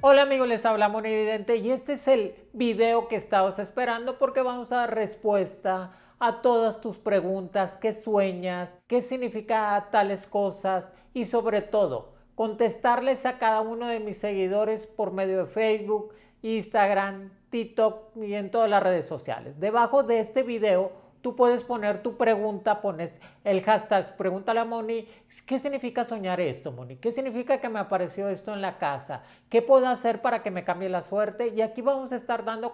Hola amigos, les habla Moni Evidente y este es el video que estabas esperando porque vamos a dar respuesta a todas tus preguntas, qué sueñas, qué significa tales cosas y sobre todo contestarles a cada uno de mis seguidores por medio de Facebook, Instagram, TikTok y en todas las redes sociales. Debajo de este video tú puedes poner tu pregunta, pones el hashtag, pregúntale a Moni, ¿qué significa soñar esto, Moni? ¿Qué significa que me apareció esto en la casa? ¿Qué puedo hacer para que me cambie la suerte? Y aquí vamos a estar dando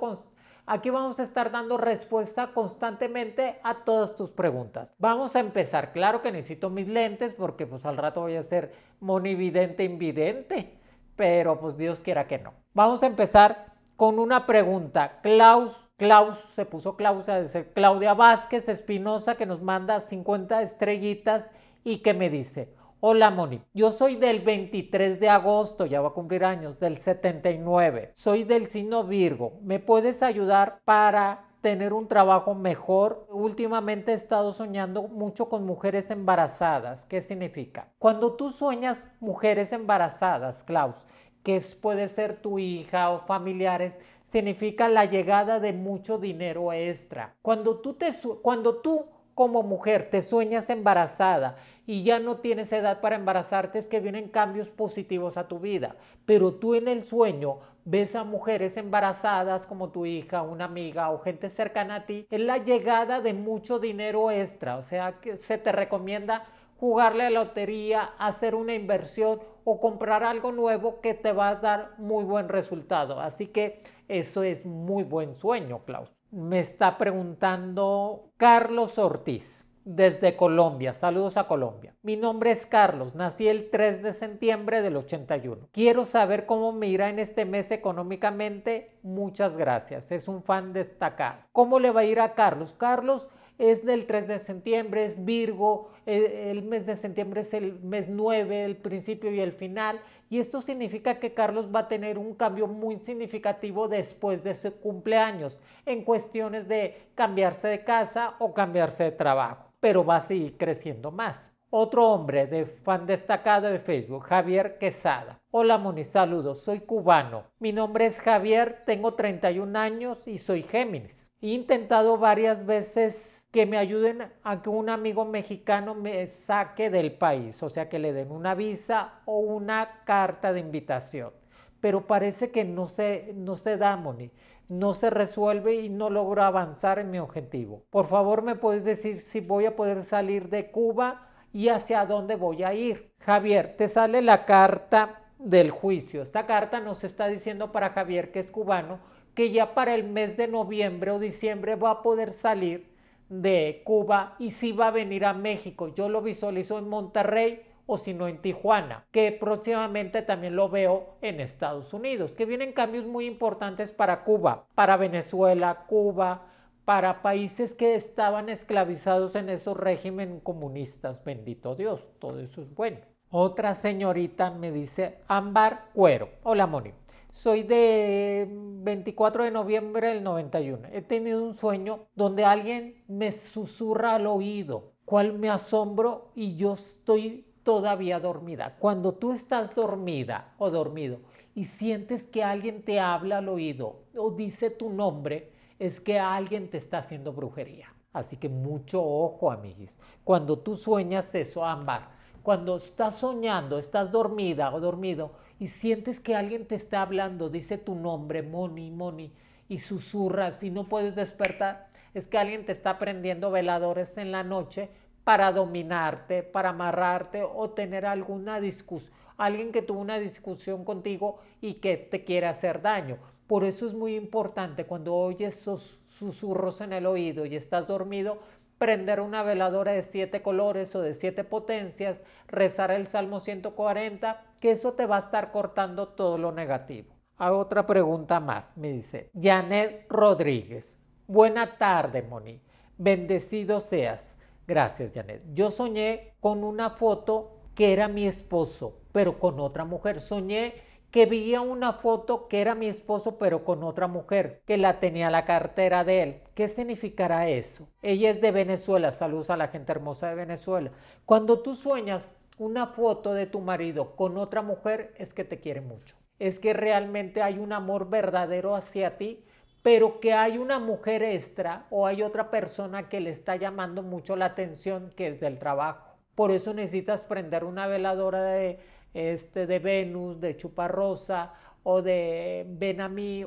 Aquí vamos a estar dando respuesta constantemente a todas tus preguntas. Vamos a empezar. Claro que necesito mis lentes porque pues al rato voy a ser monividente invidente, pero pues Dios quiera que no. Vamos a empezar con una pregunta. Klaus Klaus, se puso Klaus a decir, Claudia Vázquez Espinosa, que nos manda 50 estrellitas y que me dice, Hola Moni, yo soy del 23 de agosto, ya va a cumplir años, del 79. Soy del signo Virgo. ¿Me puedes ayudar para tener un trabajo mejor. Últimamente he estado soñando mucho con mujeres embarazadas. ¿Qué significa? Cuando tú sueñas mujeres embarazadas, Klaus, que puede ser tu hija o familiares, significa la llegada de mucho dinero extra. Cuando tú, te, cuando tú como mujer te sueñas embarazada y ya no tienes edad para embarazarte, es que vienen cambios positivos a tu vida. Pero tú en el sueño ves a mujeres embarazadas como tu hija, una amiga o gente cercana a ti, es la llegada de mucho dinero extra. O sea, que se te recomienda jugarle a la lotería, hacer una inversión o comprar algo nuevo que te va a dar muy buen resultado. Así que eso es muy buen sueño, Klaus. Me está preguntando Carlos Ortiz desde Colombia. Saludos a Colombia. Mi nombre es Carlos, nací el 3 de septiembre del 81. Quiero saber cómo me irá en este mes económicamente. Muchas gracias. Es un fan destacado. ¿Cómo le va a ir a Carlos? Carlos es del 3 de septiembre, es Virgo, e, el, mes de septiembre es el mes 9, el principio y el final, y esto significa que Carlos va a tener un cambio muy significativo después de su cumpleaños, en cuestiones de cambiarse de casa o cambiarse de trabajo, pero va a seguir creciendo más. Otro hombre de fan destacado de Facebook, Javier Quesada. Hola Moni, saludos, soy cubano. Mi nombre es Javier, tengo 31 años y soy Géminis. He intentado varias veces que me ayuden a que un amigo mexicano me saque del país, o sea que le den una visa o una carta de invitación. Pero parece que no se, no se da, Moni no se resuelve y no logro avanzar en mi objetivo. Por favor, ¿me puedes decir si voy a poder salir de Cuba y hacia dónde voy a ir. Javier, te sale la carta del juicio. Esta carta nos está diciendo para Javier, que es cubano, que ya para el mes de noviembre o diciembre va a poder salir de Cuba y si sí va a venir a México. Yo lo visualizo en Monterrey o si no en Tijuana, que próximamente también lo veo en Estados Unidos, que vienen cambios muy importantes para Cuba, para Venezuela, Cuba, para países que estaban esclavizados en esos régimen comunistas. Bendito Dios, todo eso es bueno. Otra señorita me dice Ámbar Cuero. Hola, Moni. Soy de 24 de noviembre del 91. He tenido un sueño donde alguien me susurra al oído, cual me asombro y yo estoy todavía dormida. Cuando tú estás dormida o dormido y sientes que alguien te habla al oído o dice tu nombre, es que alguien te está haciendo brujería. Así que mucho ojo, amiguis. Cuando tú sueñas eso, ámbar, cuando estás soñando, estás dormida o dormido y sientes que alguien te está hablando, dice tu nombre, Moni, Moni, y susurras y no puedes despertar, es que alguien te está prendiendo veladores en la noche para dominarte, para amarrarte o tener alguna discusión. Alguien que tuvo una discusión contigo y que te quiere hacer daño por eso es muy importante cuando oyes susurros en el oído y estás dormido, prender una veladora de siete colores o de siete potencias, rezar el Salmo 140, que eso te va a estar cortando todo lo negativo. A otra pregunta más, me dice Janet Rodríguez. Buena tarde, Moni. Bendecido seas. Gracias, Janet. Yo soñé con una foto que era mi esposo, pero con otra mujer. Soñé que veía una foto que era mi esposo pero con otra mujer, que la tenía la cartera de él. ¿Qué significará eso? Ella es de Venezuela, saludos a la gente hermosa de Venezuela. Cuando tú sueñas una foto de tu marido con otra mujer, es que te quiere mucho. Es que realmente hay un amor verdadero hacia ti, pero que hay una mujer extra o hay otra persona que le está llamando mucho la atención que es del trabajo. Por eso necesitas prender una veladora de este, de Venus, de Chuparrosa o de Ven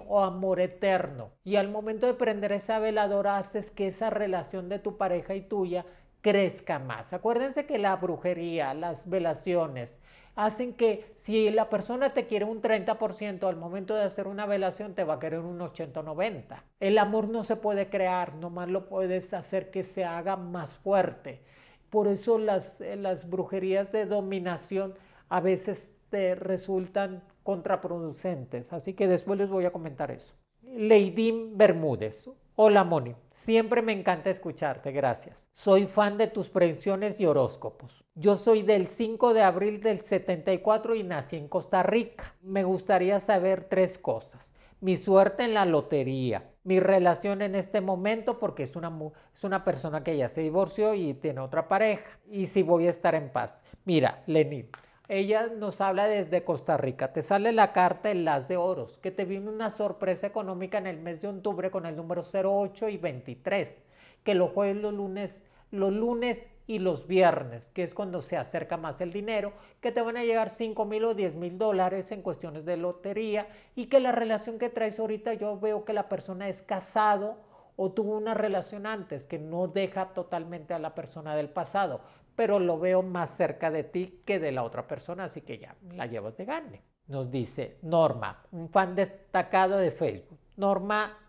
o Amor Eterno. Y al momento de prender esa veladora haces que esa relación de tu pareja y tuya crezca más. Acuérdense que la brujería, las velaciones, hacen que si la persona te quiere un 30%, al momento de hacer una velación te va a querer un 80-90. El amor no se puede crear, nomás lo puedes hacer que se haga más fuerte. Por eso las, las brujerías de dominación a veces te resultan contraproducentes. Así que después les voy a comentar eso. Lady Bermúdez. Hola Moni, siempre me encanta escucharte, gracias. Soy fan de tus predicciones y horóscopos. Yo soy del 5 de abril del 74 y nací en Costa Rica. Me gustaría saber tres cosas. Mi suerte en la lotería, mi relación en este momento porque es una, es una persona que ya se divorció y tiene otra pareja y si voy a estar en paz. Mira, Lenin. Ella nos habla desde Costa Rica. Te sale la carta en Las de Oros, que te viene una sorpresa económica en el mes de octubre con el número 08 y 23, que lo jueves, los lunes, los lunes y los viernes, que es cuando se acerca más el dinero, que te van a llegar 5 mil o 10 mil dólares en cuestiones de lotería y que la relación que traes ahorita yo veo que la persona es casado o tuvo una relación antes que no deja totalmente a la persona del pasado, pero lo veo más cerca de ti que de la otra persona, así que ya la llevas de gane. Nos dice Norma, un fan destacado de Facebook. Norma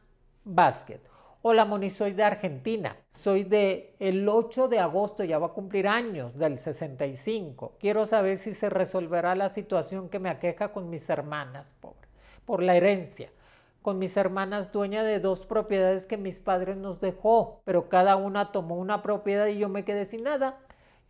Básquet. Hola Moni, soy de Argentina. Soy de el 8 de agosto, ya va a cumplir años del 65. Quiero saber si se resolverá la situación que me aqueja con mis hermanas, pobre, por la herencia. Con mis hermanas dueña de dos propiedades que mis padres nos dejó, pero cada una tomó una propiedad y yo me quedé sin nada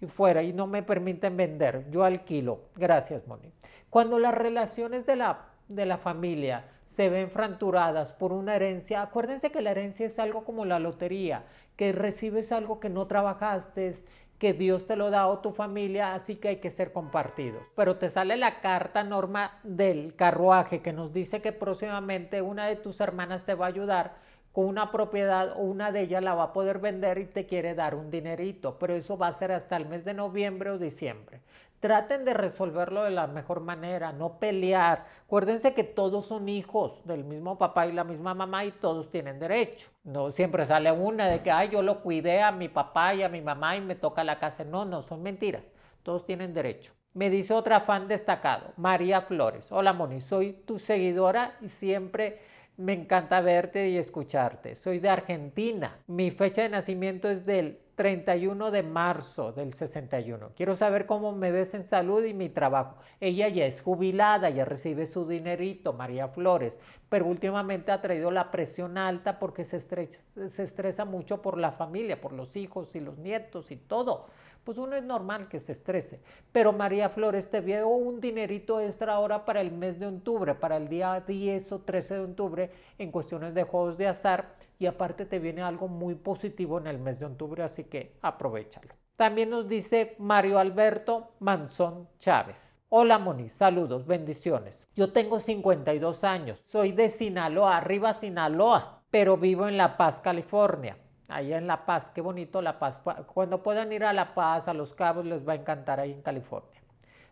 y fuera y no me permiten vender, yo alquilo. Gracias, Moni. Cuando las relaciones de la, de la familia se ven fracturadas por una herencia, acuérdense que la herencia es algo como la lotería, que recibes algo que no trabajaste, que Dios te lo da o tu familia, así que hay que ser compartidos. Pero te sale la carta norma del carruaje que nos dice que próximamente una de tus hermanas te va a ayudar con una propiedad o una de ellas la va a poder vender y te quiere dar un dinerito, pero eso va a ser hasta el mes de noviembre o diciembre. Traten de resolverlo de la mejor manera, no pelear. Acuérdense que todos son hijos del mismo papá y la misma mamá y todos tienen derecho. No siempre sale una de que, ay, yo lo cuidé a mi papá y a mi mamá y me toca la casa. No, no, son mentiras. Todos tienen derecho. Me dice otra fan destacado, María Flores. Hola, Moni, soy tu seguidora y siempre me encanta verte y escucharte. Soy de Argentina. Mi fecha de nacimiento es del 31 de marzo del 61. Quiero saber cómo me ves en salud y mi trabajo. Ella ya es jubilada, ya recibe su dinerito, María Flores, pero últimamente ha traído la presión alta porque se, estresa, mucho por la familia, por los hijos y los nietos y todo. Pues uno es normal que se estrese. Pero María Flores, te veo un dinerito extra ahora para el mes de octubre, para el día 10 o 13 de octubre en cuestiones de juegos de azar y aparte te viene algo muy positivo en el mes de octubre, así que aprovechalo. También nos dice Mario Alberto Manzón Chávez. Hola Moni, saludos, bendiciones. Yo tengo 52 años, soy de Sinaloa, arriba Sinaloa, pero vivo en La Paz, California. Allá en La Paz, qué bonito La Paz. Cuando puedan ir a La Paz, a Los Cabos, les va a encantar ahí en California.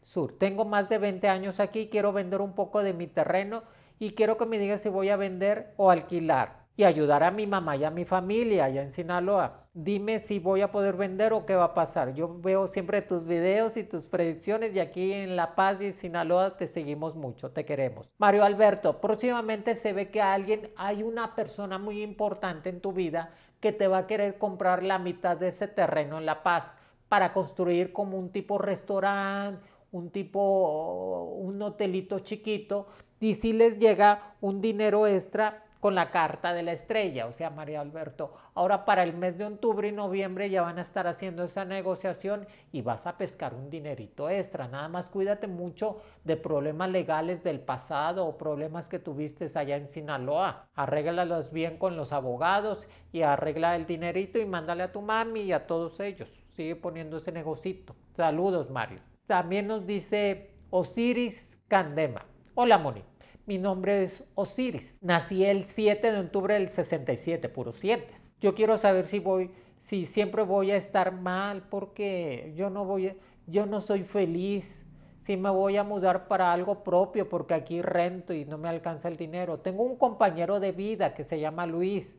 Sur, tengo más de 20 años aquí, quiero vender un poco de mi terreno y quiero que me digas si voy a vender o alquilar y ayudar a mi mamá y a mi familia allá en Sinaloa. Dime si voy a poder vender o qué va a pasar. Yo veo siempre tus videos y tus predicciones y aquí en La Paz y Sinaloa te seguimos mucho, te queremos. Mario Alberto, próximamente se ve que alguien, hay una persona muy importante en tu vida que te va a querer comprar la mitad de ese terreno en La Paz para construir como un tipo restaurante, un tipo, un hotelito chiquito, y si les llega un dinero extra, con la carta de la estrella, o sea, María Alberto, ahora para el mes de octubre y noviembre ya van a estar haciendo esa negociación y vas a pescar un dinerito extra. Nada más cuídate mucho de problemas legales del pasado o problemas que tuviste allá en Sinaloa. Arréglalos bien con los abogados y arregla el dinerito y mándale a tu mami y a todos ellos. Sigue poniendo ese negocito. Saludos, Mario. También nos dice Osiris Candema. Hola, Moni. Mi nombre es Osiris. Nací el 7 de octubre del 67, puro 7. Yo quiero saber si voy, si siempre voy a estar mal porque yo no voy, yo no soy feliz. Si me voy a mudar para algo propio porque aquí rento y no me alcanza el dinero. Tengo un compañero de vida que se llama Luis.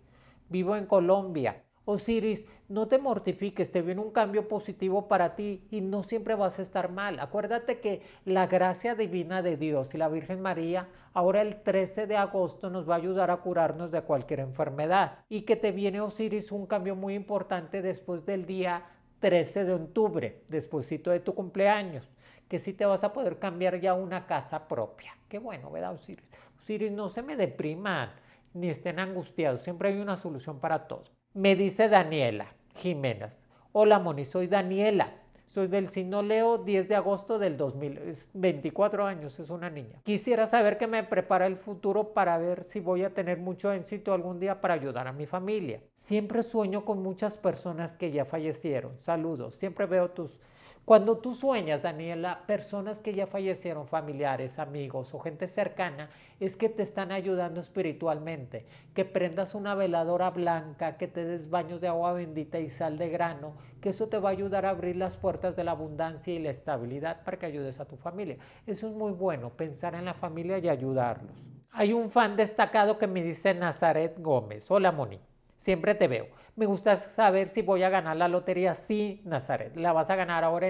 Vivo en Colombia. Osiris, no te mortifiques, te viene un cambio positivo para ti y no siempre vas a estar mal. Acuérdate que la gracia divina de Dios y la Virgen María ahora el 13 de agosto nos va a ayudar a curarnos de cualquier enfermedad y que te viene Osiris un cambio muy importante después del día 13 de octubre, despuesito de tu cumpleaños, que sí te vas a poder cambiar ya una casa propia. Qué bueno, ¿verdad, Osiris? Osiris, no se me depriman ni estén angustiados, siempre hay una solución para todo. Me dice Daniela Jiménez. Hola Moni, soy Daniela. Soy del signo Leo, 10 de agosto del 2000. 24 años, es una niña. Quisiera saber qué me prepara el futuro para ver si voy a tener mucho éxito algún día para ayudar a mi familia. Siempre sueño con muchas personas que ya fallecieron. Saludos. Siempre veo tus cuando tú sueñas, Daniela, personas que ya fallecieron, familiares, amigos o gente cercana, es que te están ayudando espiritualmente. Que prendas una veladora blanca, que te des baños de agua bendita y sal de grano que eso te va a ayudar a abrir las puertas de la abundancia y la estabilidad para que ayudes a tu familia. Eso es muy bueno, pensar en la familia y ayudarlos. Hay un fan destacado que me dice Nazaret Gómez. Hola, Monique. Siempre te veo. Me gusta saber si voy a ganar la lotería. Sí, Nazaret, la vas a ganar ahora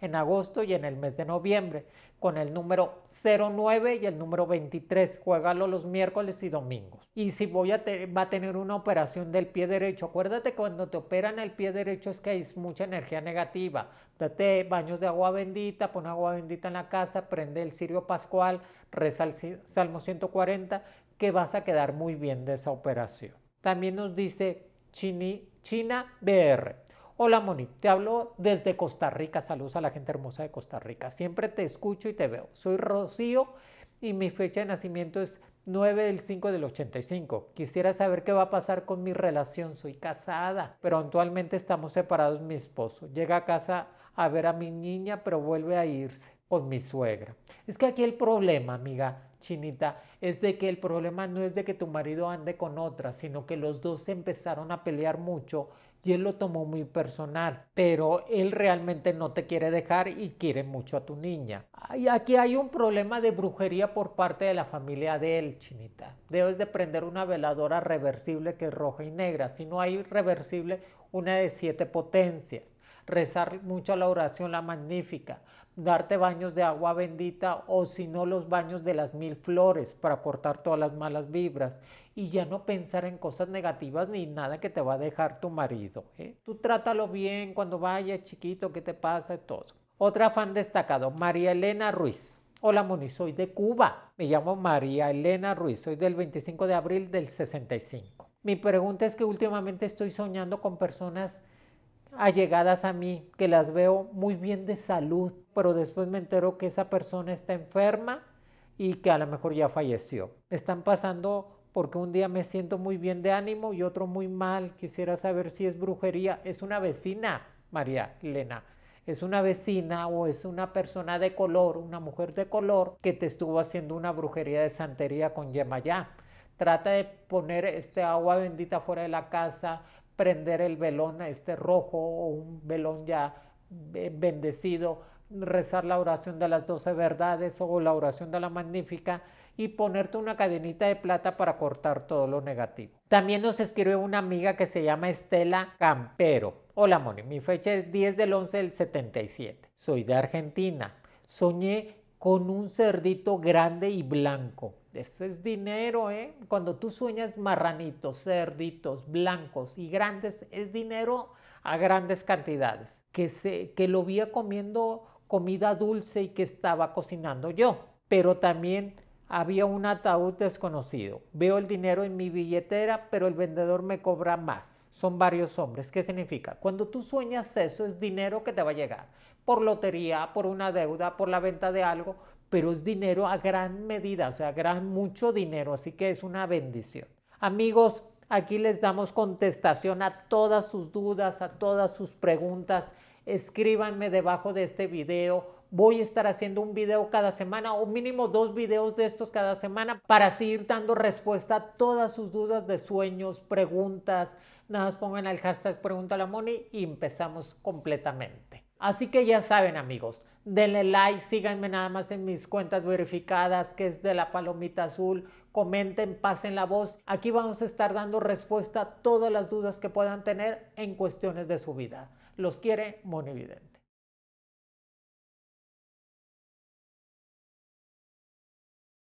en, agosto y en el mes de noviembre con el número 09 y el número 23. Juégalo los miércoles y domingos. Y si voy a va a tener una operación del pie derecho, acuérdate cuando te operan el pie derecho es que hay mucha energía negativa. Date baños de agua bendita, pon agua bendita en la casa, prende el cirio pascual, reza el Salmo 140, que vas a quedar muy bien de esa operación. También nos dice Chini, China BR. Hola Moni, te hablo desde Costa Rica. Saludos a la gente hermosa de Costa Rica. Siempre te escucho y te veo. Soy Rocío y mi fecha de nacimiento es 9 del 5 del 85. Quisiera saber qué va a pasar con mi relación. Soy casada, pero actualmente estamos separados mi esposo. Llega a casa a ver a mi niña, pero vuelve a irse con mi suegra. Es que aquí el problema, amiga chinita, es de que el problema no es de que tu marido ande con otra, sino que los dos empezaron a pelear mucho y él lo tomó muy personal, pero él realmente no te quiere dejar y quiere mucho a tu niña. Y aquí hay un problema de brujería por parte de la familia de él, chinita. Debes de prender una veladora reversible que es roja y negra. Si no hay reversible, una de siete potencias. Rezar mucho la oración, la magnífica darte baños de agua bendita o si no los baños de las mil flores para cortar todas las malas vibras y ya no pensar en cosas negativas ni nada que te va a dejar tu marido. ¿eh? Tú trátalo bien cuando vaya chiquito, ¿qué te pasa? Todo. Otra fan destacado, María Elena Ruiz. Hola Moni, soy de Cuba. Me llamo María Elena Ruiz, soy del 25 de abril del 65. Mi pregunta es que últimamente estoy soñando con personas allegadas a mí, que las veo muy bien de salud, pero después me entero que esa persona está enferma y que a lo mejor ya falleció. Están pasando porque un día me siento muy bien de ánimo y otro muy mal. Quisiera saber si es brujería. Es una vecina, María Elena. Es una vecina o es una persona de color, una mujer de color, que te estuvo haciendo una brujería de santería con Yemayá. Trata de poner este agua bendita fuera de la casa, prender el velón este rojo o un velón ya bendecido rezar la oración de las doce verdades o la oración de la magnífica y ponerte una cadenita de plata para cortar todo lo negativo. También nos escribe una amiga que se llama Estela Campero. Hola Moni, mi fecha es 10 del 11 del 77. Soy de Argentina. Soñé con un cerdito grande y blanco. Ese es dinero, ¿eh? Cuando tú sueñas marranitos, cerditos, blancos y grandes, es dinero a grandes cantidades. Que, se, que lo vi comiendo comida dulce y que estaba cocinando yo. Pero también había un ataúd desconocido. Veo el dinero en mi billetera, pero el vendedor me cobra más. Son varios hombres. ¿Qué significa? Cuando tú sueñas eso, es dinero que te va a llegar. Por lotería, por una deuda, por la venta de algo, pero es dinero a gran medida, o sea, gran mucho dinero, así que es una bendición. Amigos, aquí les damos contestación a todas sus dudas, a todas sus preguntas escríbanme debajo de este video. Voy a estar haciendo un video cada semana o mínimo dos videos de estos cada semana para seguir dando respuesta a todas sus dudas de sueños, preguntas. Nada más pongan el hashtag Pregunta la Moni y empezamos completamente. Así que ya saben amigos, denle like, síganme nada más en mis cuentas verificadas, que es de la palomita azul, comenten, pasen la voz. Aquí vamos a estar dando respuesta a todas las dudas que puedan tener en cuestiones de su vida. Los quiere Monividente.